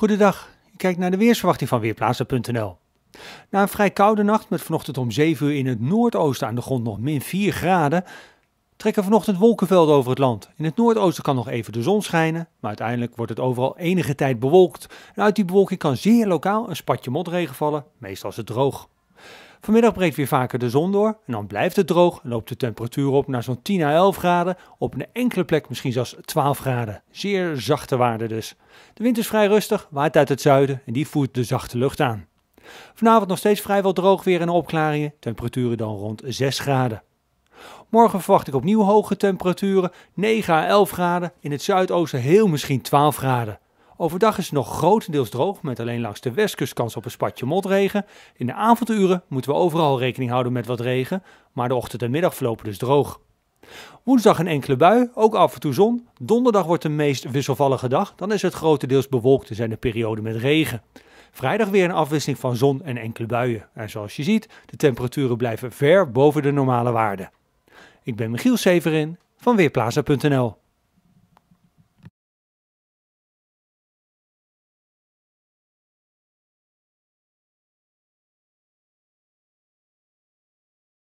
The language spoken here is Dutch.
Goedendag, je kijkt naar de weersverwachting van Weerplaatsen.nl. Na een vrij koude nacht met vanochtend om 7 uur in het noordoosten aan de grond nog min 4 graden, trekken vanochtend wolkenvelden over het land. In het noordoosten kan nog even de zon schijnen, maar uiteindelijk wordt het overal enige tijd bewolkt. En uit die bewolking kan zeer lokaal een spatje motregen vallen, meestal is het droog. Vanmiddag breekt weer vaker de zon door en dan blijft het droog en loopt de temperatuur op naar zo'n 10 à 11 graden, op een enkele plek misschien zelfs 12 graden. Zeer zachte waarde dus. De wind is vrij rustig, waait uit het zuiden en die voert de zachte lucht aan. Vanavond nog steeds vrijwel droog weer en opklaringen, temperaturen dan rond 6 graden. Morgen verwacht ik opnieuw hoge temperaturen, 9 à 11 graden, in het zuidoosten heel misschien 12 graden. Overdag is het nog grotendeels droog, met alleen langs de westkust kans op een spatje motregen. In de avonduren moeten we overal rekening houden met wat regen, maar de ochtend en middag verlopen dus droog. Woensdag een enkele bui, ook af en toe zon. Donderdag wordt de meest wisselvallige dag, dan is het grotendeels bewolkt en dus zijn er perioden met regen. Vrijdag weer een afwisseling van zon en enkele buien. En zoals je ziet, de temperaturen blijven ver boven de normale waarden. Ik ben Michiel Severin van Weerplaza.nl